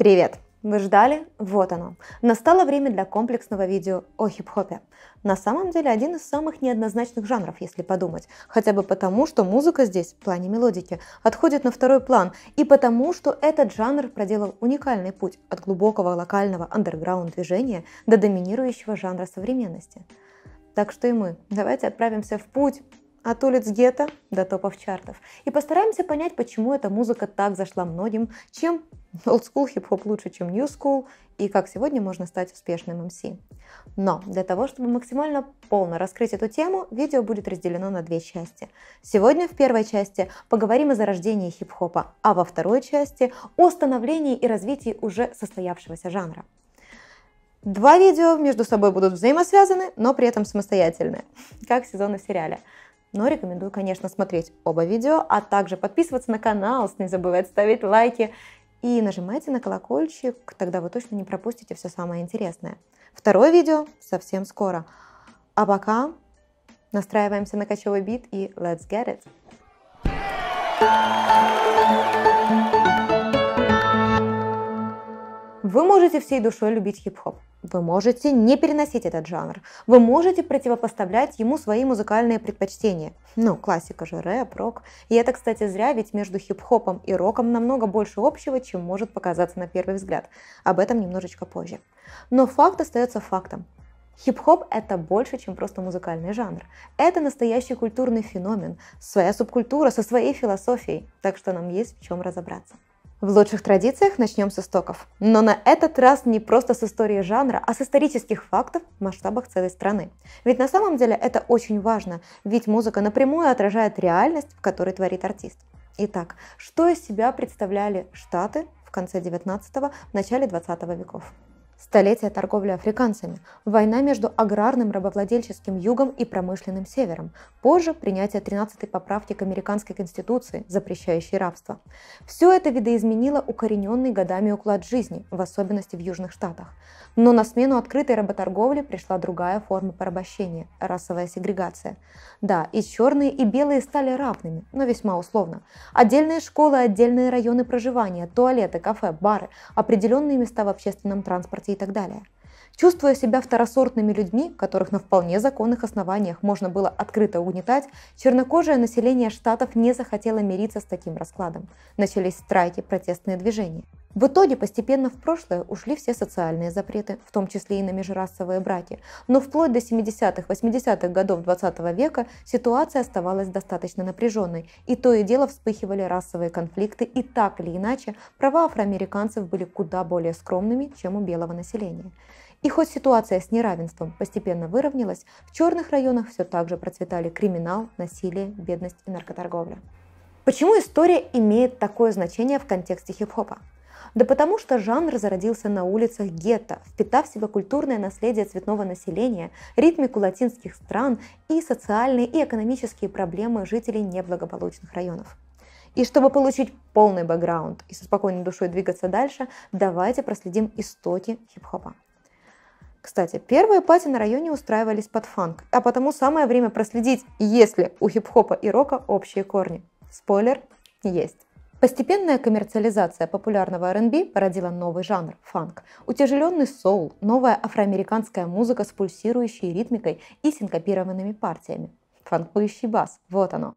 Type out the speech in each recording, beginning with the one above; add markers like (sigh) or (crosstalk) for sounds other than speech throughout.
Привет! Вы ждали? Вот оно. Настало время для комплексного видео о хип-хопе. На самом деле один из самых неоднозначных жанров, если подумать. Хотя бы потому, что музыка здесь, в плане мелодики, отходит на второй план. И потому, что этот жанр проделал уникальный путь от глубокого локального андерграунд движения до доминирующего жанра современности. Так что и мы. Давайте отправимся в путь от улиц гетто до топов чартов. И постараемся понять, почему эта музыка так зашла многим, чем Old School хип-хоп лучше, чем new school, и как сегодня можно стать успешным MC. Но для того, чтобы максимально полно раскрыть эту тему, видео будет разделено на две части. Сегодня в первой части поговорим о зарождении хип-хопа, а во второй части о становлении и развитии уже состоявшегося жанра. Два видео между собой будут взаимосвязаны, но при этом самостоятельны, как сезоны в сериале. Но рекомендую, конечно, смотреть оба видео, а также подписываться на канал, не забывать ставить лайки и нажимайте на колокольчик, тогда вы точно не пропустите все самое интересное. Второе видео совсем скоро. А пока настраиваемся на кочевый бит и let's get it! Вы можете всей душой любить хип-хоп, вы можете не переносить этот жанр. Вы можете противопоставлять ему свои музыкальные предпочтения. Ну, классика же, рэп, рок. И это, кстати, зря, ведь между хип-хопом и роком намного больше общего, чем может показаться на первый взгляд. Об этом немножечко позже. Но факт остается фактом. Хип-хоп – это больше, чем просто музыкальный жанр. Это настоящий культурный феномен, своя субкультура со своей философией, так что нам есть в чем разобраться. В лучших традициях начнем с истоков. Но на этот раз не просто с истории жанра, а с исторических фактов в масштабах целой страны. Ведь на самом деле это очень важно, ведь музыка напрямую отражает реальность, в которой творит артист. Итак, что из себя представляли Штаты в конце 19 начале 20 веков? Столетия торговли африканцами, война между аграрным рабовладельческим югом и промышленным севером, позже принятие 13-й поправки к американской конституции, запрещающей рабство. Все это видоизменило укорененный годами уклад жизни, в особенности в Южных Штатах. Но на смену открытой работорговли пришла другая форма порабощения – расовая сегрегация. Да, и черные, и белые стали равными, но весьма условно. Отдельные школы, отдельные районы проживания, туалеты, кафе, бары, определенные места в общественном транспорте и так далее. Чувствуя себя второсортными людьми, которых на вполне законных основаниях можно было открыто угнетать, чернокожее население штатов не захотело мириться с таким раскладом. Начались страйки, протестные движения. В итоге постепенно в прошлое ушли все социальные запреты, в том числе и на межрасовые браки. Но вплоть до 70-х, 80-х годов 20 -го века ситуация оставалась достаточно напряженной, и то и дело вспыхивали расовые конфликты, и так или иначе права афроамериканцев были куда более скромными, чем у белого населения. И хоть ситуация с неравенством постепенно выровнялась, в черных районах все так же процветали криминал, насилие, бедность и наркоторговля. Почему история имеет такое значение в контексте хип-хопа? Да потому что жанр зародился на улицах гетто, впитав в себя культурное наследие цветного населения, ритмику латинских стран и социальные и экономические проблемы жителей неблагополучных районов. И чтобы получить полный бэкграунд и со спокойной душой двигаться дальше, давайте проследим истоки хип-хопа. Кстати, первые пати на районе устраивались под фанк, а потому самое время проследить, есть ли у хип-хопа и рока общие корни. Спойлер – есть. Постепенная коммерциализация популярного R&B породила новый жанр – фанк, утяжеленный соул, новая афроамериканская музыка с пульсирующей ритмикой и синкопированными партиями. Фанкующий бас – вот оно.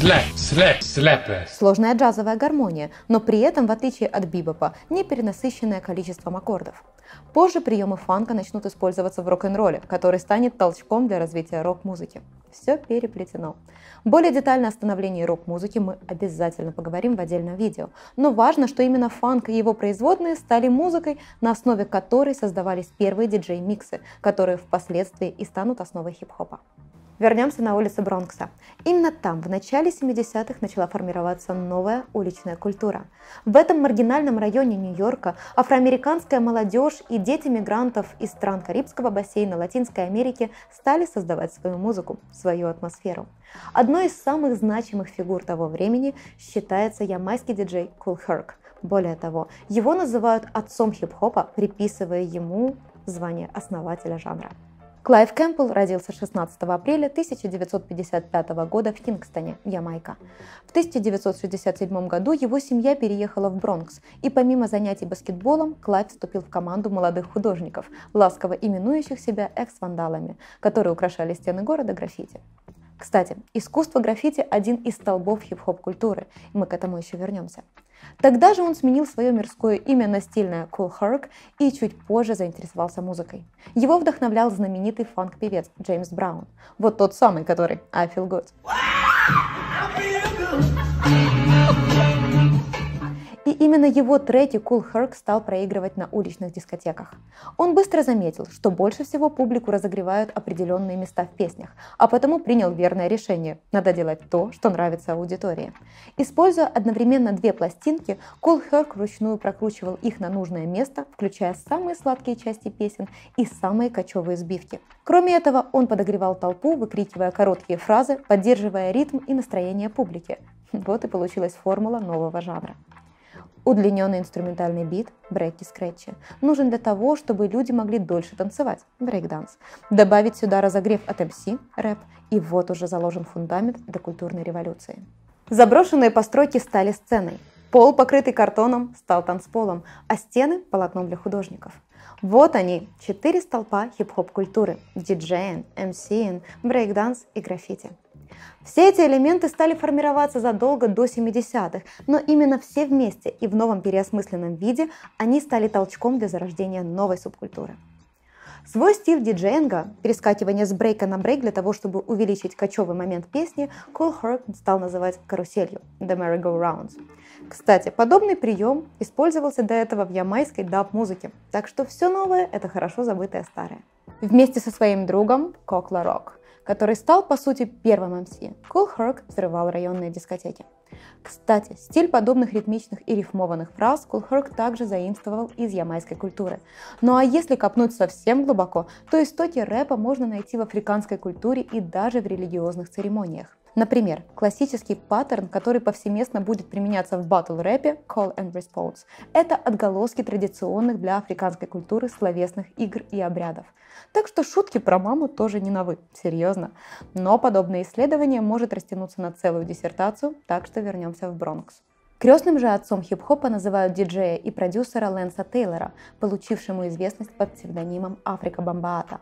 Слэп, слэп, слэпы. Сложная джазовая гармония, но при этом, в отличие от бибопа, не перенасыщенное количеством аккордов. Позже приемы фанка начнут использоваться в рок-н-ролле, который станет толчком для развития рок-музыки. Все переплетено. Более детальное остановление рок-музыки мы обязательно поговорим в отдельном видео. Но важно, что именно фанк и его производные стали музыкой, на основе которой создавались первые диджей-миксы, которые впоследствии и станут основой хип-хопа. Вернемся на улицы Бронкса. Именно там в начале 70-х начала формироваться новая уличная культура. В этом маргинальном районе Нью-Йорка афроамериканская молодежь и дети мигрантов из стран Карибского бассейна Латинской Америки стали создавать свою музыку, свою атмосферу. Одной из самых значимых фигур того времени считается ямайский диджей Кул cool Более того, его называют отцом хип-хопа, приписывая ему звание основателя жанра. Клайв Кэмпбелл родился 16 апреля 1955 года в Кингстоне, Ямайка. В 1967 году его семья переехала в Бронкс, и помимо занятий баскетболом, Клайв вступил в команду молодых художников, ласково именующих себя экс-вандалами, которые украшали стены города граффити. Кстати, искусство граффити – один из столбов хип-хоп культуры, и мы к этому еще вернемся. Тогда же он сменил свое мирское имя на стильное Cool Herc и чуть позже заинтересовался музыкой. Его вдохновлял знаменитый фанк-певец Джеймс Браун. Вот тот самый, который I Feel Good. I feel good. Именно его треки Cool Herc стал проигрывать на уличных дискотеках. Он быстро заметил, что больше всего публику разогревают определенные места в песнях, а потому принял верное решение – надо делать то, что нравится аудитории. Используя одновременно две пластинки, Cool Herc вручную прокручивал их на нужное место, включая самые сладкие части песен и самые кочевые сбивки. Кроме этого, он подогревал толпу, выкрикивая короткие фразы, поддерживая ритм и настроение публики. (laughs) Вот и получилась формула нового жанра. Удлиненный инструментальный бит брейки скретчи нужен для того, чтобы люди могли дольше танцевать брейкданс. Добавить сюда разогрев от MC, рэп, и вот уже заложен фундамент для культурной революции. Заброшенные постройки стали сценой. Пол, покрытый картоном, стал танцполом, а стены – полотном для художников. Вот они, четыре столпа хип-хоп культуры – диджеин, МСИН, брейкданс и граффити – все эти элементы стали формироваться задолго до 70-х, но именно все вместе и в новом переосмысленном виде они стали толчком для зарождения новой субкультуры. Свой стиль диджейнга перескакивание с брейка на брейк для того, чтобы увеличить кочевый момент песни, Кол Herc стал называть каруселью – The Merry-Go-Round. Кстати, подобный прием использовался до этого в ямайской даб-музыке, так что все новое – это хорошо забытое старое. Вместе со своим другом Кокла Рок – который стал, по сути, первым МС. кул Herc взрывал районные дискотеки. Кстати, стиль подобных ритмичных и рифмованных фраз кул Herc также заимствовал из ямайской культуры. Ну а если копнуть совсем глубоко, то истоки рэпа можно найти в африканской культуре и даже в религиозных церемониях. Например, классический паттерн, который повсеместно будет применяться в батл-рэпе Call and Response, это отголоски традиционных для африканской культуры словесных игр и обрядов. Так что шутки про маму тоже не новы, серьезно. Но подобное исследование может растянуться на целую диссертацию, так что вернемся в Бронкс. Крестным же отцом хип-хопа называют диджея и продюсера Лэнса Тейлора, получившему известность под псевдонимом Африка Бомбаата.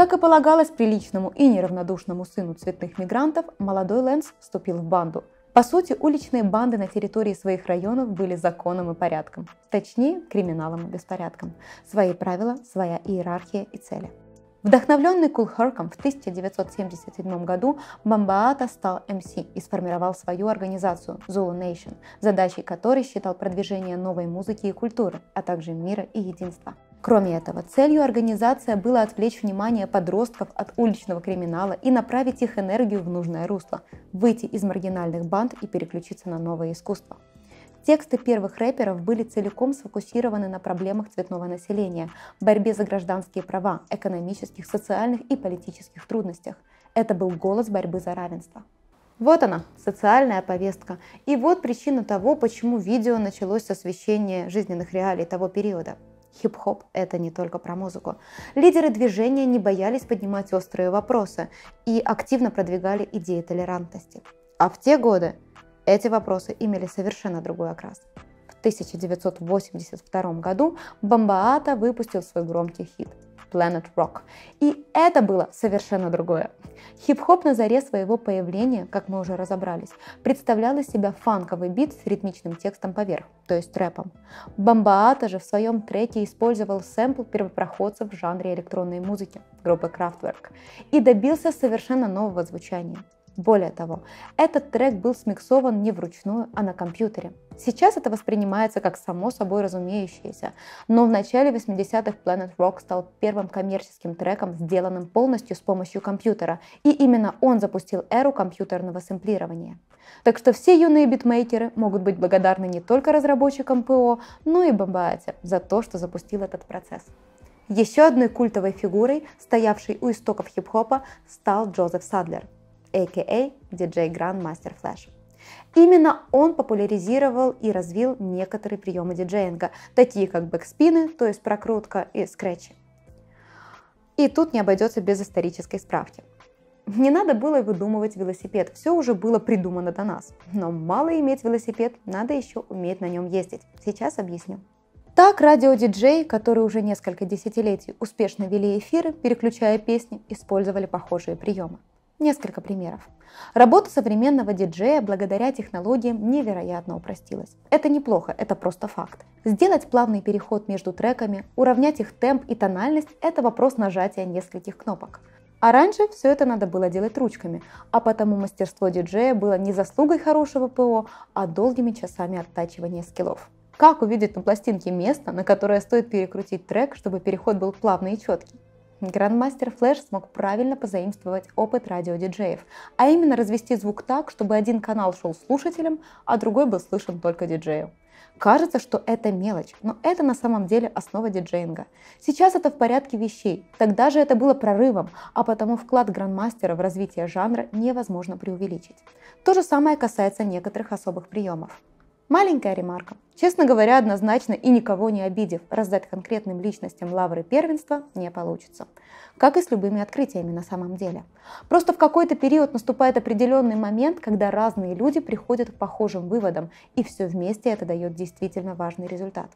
Как и полагалось приличному и неравнодушному сыну цветных мигрантов, молодой Лэнс вступил в банду. По сути, уличные банды на территории своих районов были законом и порядком. Точнее, криминалом и беспорядком. Свои правила, своя иерархия и цели. Вдохновленный Кулхерком в 1977 году Бамбаата стал МС эм и сформировал свою организацию Zulu Nation, задачей которой считал продвижение новой музыки и культуры, а также мира и единства. Кроме этого, целью организации было отвлечь внимание подростков от уличного криминала и направить их энергию в нужное русло, выйти из маргинальных банд и переключиться на новое искусство. Тексты первых рэперов были целиком сфокусированы на проблемах цветного населения, борьбе за гражданские права, экономических, социальных и политических трудностях. Это был голос борьбы за равенство. Вот она, социальная повестка. И вот причина того, почему видео началось с освещения жизненных реалий того периода – Хип-хоп – это не только про музыку. Лидеры движения не боялись поднимать острые вопросы и активно продвигали идеи толерантности. А в те годы эти вопросы имели совершенно другой окрас. В 1982 году Бомбаата выпустил свой громкий хит Planet Rock. И это было совершенно другое. Хип-хоп на заре своего появления, как мы уже разобрались, представлял из себя фанковый бит с ритмичным текстом поверх, то есть трэпом. Бомбаата же в своем треке использовал сэмпл первопроходцев в жанре электронной музыки группы Kraftwerk и добился совершенно нового звучания – более того, этот трек был смиксован не вручную, а на компьютере. Сейчас это воспринимается как само собой разумеющееся, но в начале 80-х Planet Rock стал первым коммерческим треком, сделанным полностью с помощью компьютера, и именно он запустил эру компьютерного сэмплирования. Так что все юные битмейкеры могут быть благодарны не только разработчикам ПО, но и Бабаате за то, что запустил этот процесс. Еще одной культовой фигурой, стоявшей у истоков хип-хопа, стал Джозеф Садлер – a.k.a. DJ Grandmaster Flash. Именно он популяризировал и развил некоторые приемы диджеинга, такие как бэкспины, то есть прокрутка и скретчи. И тут не обойдется без исторической справки. Не надо было выдумывать велосипед, все уже было придумано до нас. Но мало иметь велосипед, надо еще уметь на нем ездить. Сейчас объясню. Так радиодиджеи, которые уже несколько десятилетий успешно вели эфиры, переключая песни, использовали похожие приемы. Несколько примеров. Работа современного диджея благодаря технологиям невероятно упростилась. Это неплохо, это просто факт. Сделать плавный переход между треками, уравнять их темп и тональность – это вопрос нажатия нескольких кнопок. А раньше все это надо было делать ручками, а потому мастерство диджея было не заслугой хорошего ПО, а долгими часами оттачивания скиллов. Как увидеть на пластинке место, на которое стоит перекрутить трек, чтобы переход был плавный и четкий? Грандмастер Флэш смог правильно позаимствовать опыт радиодиджеев, а именно развести звук так, чтобы один канал шел слушателям, а другой был слышен только диджею. Кажется, что это мелочь, но это на самом деле основа диджеинга. Сейчас это в порядке вещей, тогда же это было прорывом, а потому вклад грандмастера в развитие жанра невозможно преувеличить. То же самое касается некоторых особых приемов. Маленькая ремарка. Честно говоря, однозначно и никого не обидев, раздать конкретным личностям лавры первенства не получится. Как и с любыми открытиями на самом деле. Просто в какой-то период наступает определенный момент, когда разные люди приходят к похожим выводам, и все вместе это дает действительно важный результат.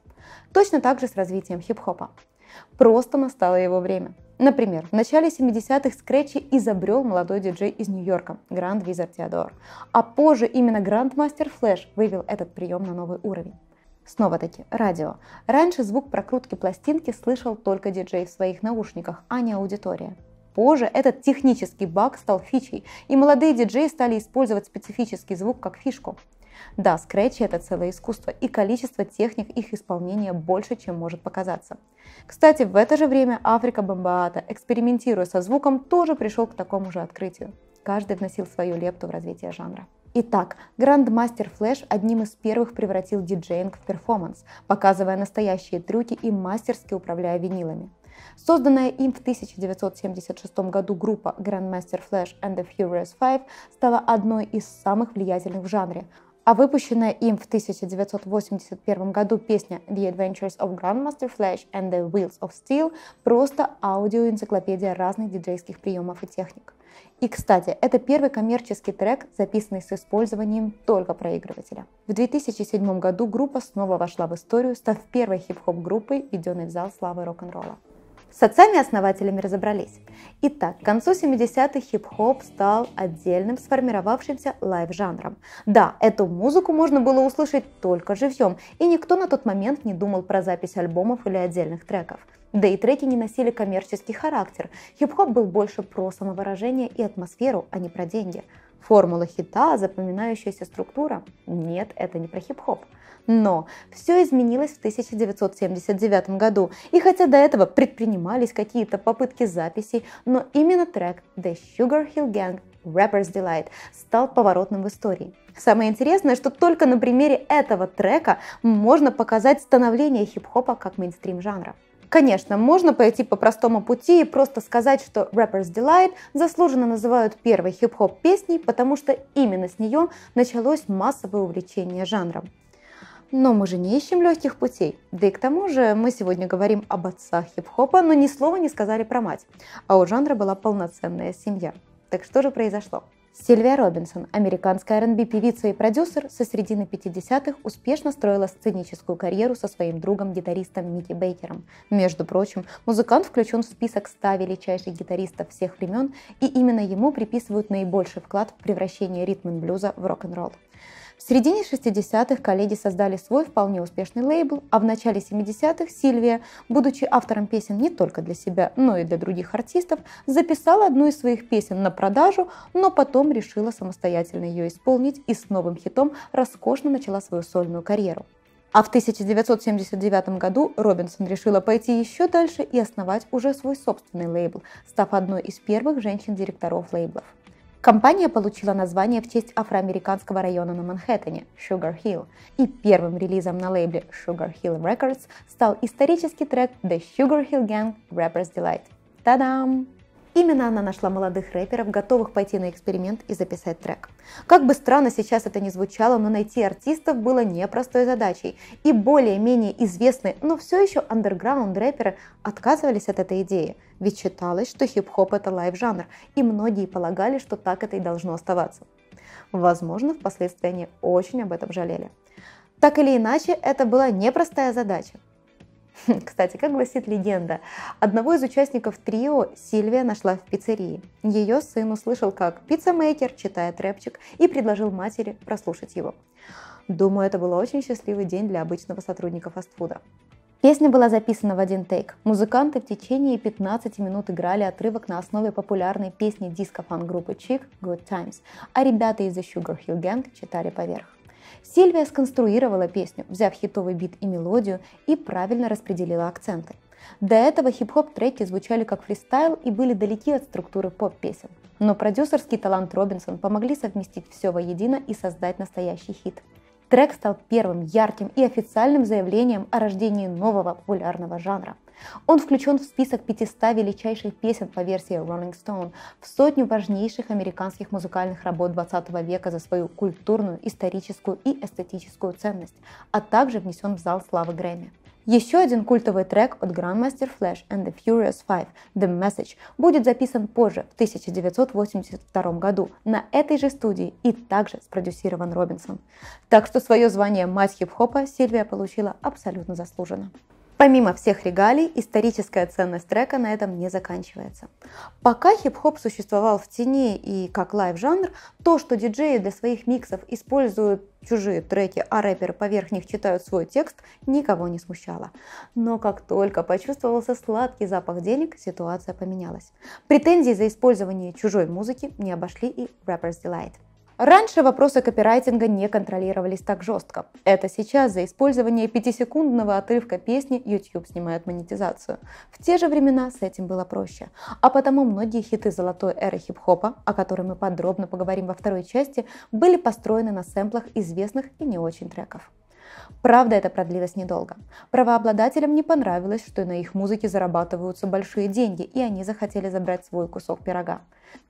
Точно так же с развитием хип-хопа. Просто настало его время. Например, в начале 70-х скретчи изобрел молодой диджей из Нью-Йорка Гранд Визер Теодор, а позже именно Грандмастер Флэш вывел этот прием на новый уровень. Снова-таки, радио. Раньше звук прокрутки пластинки слышал только диджей в своих наушниках, а не аудитория. Позже этот технический баг стал фичей, и молодые диджеи стали использовать специфический звук как фишку. Да, скретчи — это целое искусство, и количество техник их исполнения больше, чем может показаться. Кстати, в это же время Африка Бамбаата, экспериментируя со звуком, тоже пришел к такому же открытию. Каждый вносил свою лепту в развитие жанра. Итак, грандмастер Флэш одним из первых превратил диджейнг в перформанс, показывая настоящие трюки и мастерски управляя винилами. Созданная им в 1976 году группа Grandmaster Flash and the Furious Five стала одной из самых влиятельных в жанре а выпущенная им в 1981 году песня «The Adventures of Grandmaster Flash and the Wheels of Steel» просто аудиоэнциклопедия разных диджейских приемов и техник. И, кстати, это первый коммерческий трек, записанный с использованием только проигрывателя. В 2007 году группа снова вошла в историю, став первой хип-хоп группой, введенной в зал славы рок-н-ролла. С отцами-основателями разобрались. Итак, к концу 70-х хип-хоп стал отдельным сформировавшимся лайв-жанром. Да, эту музыку можно было услышать только живьем, и никто на тот момент не думал про запись альбомов или отдельных треков. Да и треки не носили коммерческий характер. Хип-хоп был больше про самовыражение и атмосферу, а не про деньги – формула хита, запоминающаяся структура? Нет, это не про хип-хоп. Но все изменилось в 1979 году, и хотя до этого предпринимались какие-то попытки записей, но именно трек The Sugar Hill Gang Rapper's Delight стал поворотным в истории. Самое интересное, что только на примере этого трека можно показать становление хип-хопа как мейнстрим жанра. Конечно, можно пойти по простому пути и просто сказать, что Rapper's Delight заслуженно называют первой хип-хоп песней, потому что именно с нее началось массовое увлечение жанром. Но мы же не ищем легких путей. Да и к тому же мы сегодня говорим об отцах хип-хопа, но ни слова не сказали про мать. А у жанра была полноценная семья. Так что же произошло? Сильвия Робинсон, американская R&B-певица и продюсер, со середины 50-х успешно строила сценическую карьеру со своим другом-гитаристом Микки Бейкером. Между прочим, музыкант включен в список 100 величайших гитаристов всех времен, и именно ему приписывают наибольший вклад в превращение ритм-блюза в рок-н-ролл. В середине 60-х коллеги создали свой вполне успешный лейбл, а в начале 70-х Сильвия, будучи автором песен не только для себя, но и для других артистов, записала одну из своих песен на продажу, но потом решила самостоятельно ее исполнить и с новым хитом роскошно начала свою сольную карьеру. А в 1979 году Робинсон решила пойти еще дальше и основать уже свой собственный лейбл, став одной из первых женщин-директоров лейблов. Компания получила название в честь афроамериканского района на Манхэттене – Sugar Hill, и первым релизом на лейбле Sugar Hill Records стал исторический трек The Sugar Hill Gang Rapper's Delight. Та-дам! Именно она нашла молодых рэперов, готовых пойти на эксперимент и записать трек. Как бы странно сейчас это ни звучало, но найти артистов было непростой задачей, и более-менее известные, но все еще андерграунд рэперы отказывались от этой идеи, ведь считалось, что хип-хоп это лайв-жанр, и многие полагали, что так это и должно оставаться. Возможно, впоследствии они очень об этом жалели. Так или иначе, это была непростая задача. (laughs) Кстати, как гласит легенда, одного из участников трио Сильвия нашла в пиццерии. Ее сын услышал, как пиццемейкер читает рэпчик и предложил матери прослушать его. Думаю, это был очень счастливый день для обычного сотрудника фастфуда. Песня была записана в один тейк. Музыканты в течение 15 минут играли отрывок на основе популярной песни диско-фан-группы Chick «Good Times», а ребята из The Sugar Hill Gang читали поверх. Сильвия сконструировала песню, взяв хитовый бит и мелодию, и правильно распределила акценты. До этого хип-хоп треки звучали как фристайл и были далеки от структуры поп-песен. Но продюсерский талант Робинсон помогли совместить все воедино и создать настоящий хит. Трек стал первым ярким и официальным заявлением о рождении нового популярного жанра. Он включен в список 500 величайших песен по версии Rolling Stone, в сотню важнейших американских музыкальных работ 20 века за свою культурную, историческую и эстетическую ценность, а также внесен в зал славы Грэмми. Еще один культовый трек от Grandmaster Flash and the Furious Five «The Message» будет записан позже, в 1982 году, на этой же студии и также спродюсирован Робинсоном. Так что свое звание «Мать хип-хопа» Сильвия получила абсолютно заслуженно. Помимо всех регалий, историческая ценность трека на этом не заканчивается. Пока хип-хоп существовал в тени и как лайв-жанр, то, что диджеи для своих миксов используют чужие треки, а рэперы поверх них читают свой текст, никого не смущало. Но как только почувствовался сладкий запах денег, ситуация поменялась. Претензии за использование чужой музыки не обошли и Rapper's Delight. Раньше вопросы копирайтинга не контролировались так жестко. Это сейчас за использование пятисекундного отрывка песни YouTube снимает монетизацию. В те же времена с этим было проще. А потому многие хиты золотой эры хип-хопа, о которой мы подробно поговорим во второй части, были построены на сэмплах известных и не очень треков. Правда, это продлилось недолго. Правообладателям не понравилось, что на их музыке зарабатываются большие деньги, и они захотели забрать свой кусок пирога.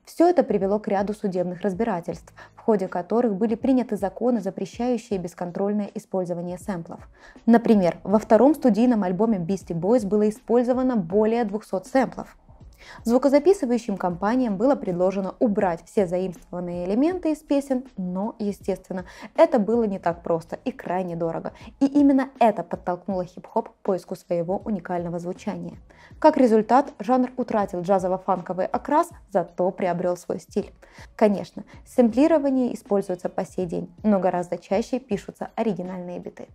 Все это привело к ряду судебных разбирательств, в ходе которых были приняты законы, запрещающие бесконтрольное использование сэмплов. Например, во втором студийном альбоме Beastie Boys было использовано более 200 сэмплов – Звукозаписывающим компаниям было предложено убрать все заимствованные элементы из песен, но, естественно, это было не так просто и крайне дорого. И именно это подтолкнуло хип-хоп к поиску своего уникального звучания. Как результат, жанр утратил джазово-фанковый окрас, зато приобрел свой стиль. Конечно, сэмплирование используется по сей день, но гораздо чаще пишутся оригинальные биты.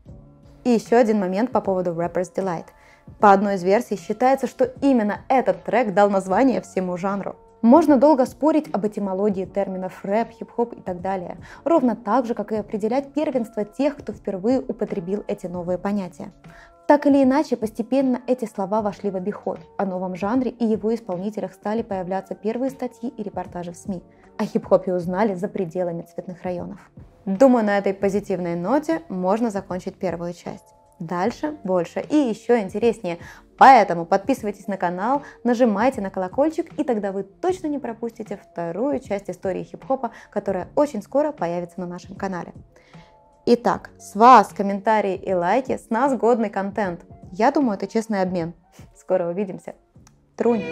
И еще один момент по поводу Rapper's Delight – по одной из версий считается, что именно этот трек дал название всему жанру. Можно долго спорить об этимологии терминов рэп, хип-хоп и так далее, ровно так же, как и определять первенство тех, кто впервые употребил эти новые понятия. Так или иначе, постепенно эти слова вошли в обиход. О новом жанре и его исполнителях стали появляться первые статьи и репортажи в СМИ. О хип-хопе узнали за пределами цветных районов. Думаю, на этой позитивной ноте можно закончить первую часть. Дальше больше и еще интереснее. Поэтому подписывайтесь на канал, нажимайте на колокольчик, и тогда вы точно не пропустите вторую часть истории хип-хопа, которая очень скоро появится на нашем канале. Итак, с вас комментарии и лайки, с нас годный контент. Я думаю, это честный обмен. Скоро увидимся. Трунь!